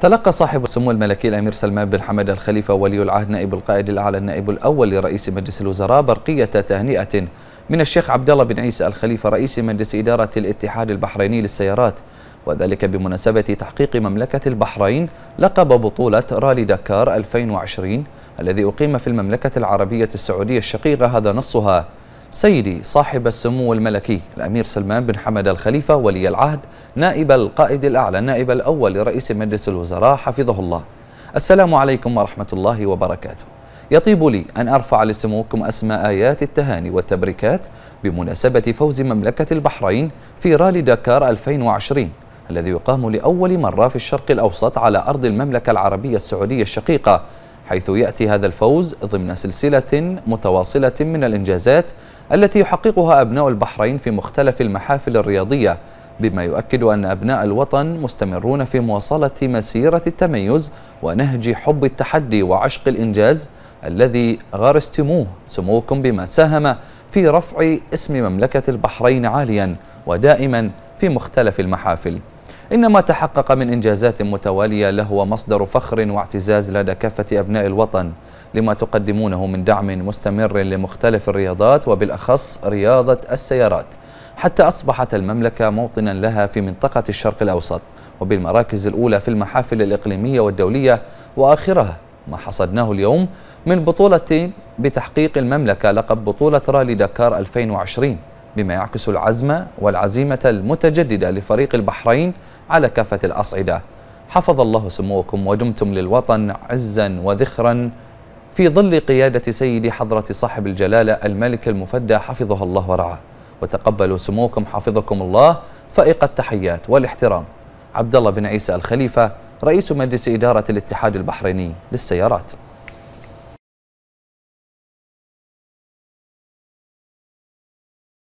تلقى صاحب السمو الملكي الامير سلمان بن حمد الخليفه ولي العهد نائب القائد الاعلى النائب الاول لرئيس مجلس الوزراء برقيه تهنئه من الشيخ عبد الله بن عيسى الخليفه رئيس مجلس اداره الاتحاد البحريني للسيارات وذلك بمناسبه تحقيق مملكه البحرين لقب بطوله رالي دكار 2020 الذي اقيم في المملكه العربيه السعوديه الشقيقه هذا نصها سيدي صاحب السمو الملكي الأمير سلمان بن حمد الخليفة ولي العهد نائب القائد الأعلى النائب الأول لرئيس مجلس الوزراء حفظه الله السلام عليكم ورحمة الله وبركاته يطيب لي أن أرفع لسموكم أسماء آيات التهاني والتبريكات بمناسبة فوز مملكة البحرين في رالي دكار 2020 الذي يقام لأول مرة في الشرق الأوسط على أرض المملكة العربية السعودية الشقيقة حيث يأتي هذا الفوز ضمن سلسلة متواصلة من الإنجازات التي يحققها أبناء البحرين في مختلف المحافل الرياضية بما يؤكد أن أبناء الوطن مستمرون في مواصلة مسيرة التميز ونهج حب التحدي وعشق الإنجاز الذي غرستموه سموكم بما ساهم في رفع اسم مملكة البحرين عاليا ودائما في مختلف المحافل إن ما تحقق من إنجازات متوالية لهو مصدر فخر واعتزاز لدى كافة أبناء الوطن لما تقدمونه من دعم مستمر لمختلف الرياضات وبالأخص رياضة السيارات حتى أصبحت المملكة موطنا لها في منطقة الشرق الأوسط وبالمراكز الأولى في المحافل الإقليمية والدولية وآخرها ما حصدناه اليوم من بطولة بتحقيق المملكة لقب بطولة رالي دكار 2020 بما يعكس العزم والعزيمة المتجددة لفريق البحرين على كافة الأصعدة حفظ الله سموكم ودمتم للوطن عزا وذخرا في ظل قيادة سيد حضرة صاحب الجلالة الملك المفدى حفظه الله ورعاه وتقبلوا سموكم حفظكم الله فائق التحيات والاحترام عبد الله بن عيسى الخليفة رئيس مجلس إدارة الاتحاد البحريني للسيارات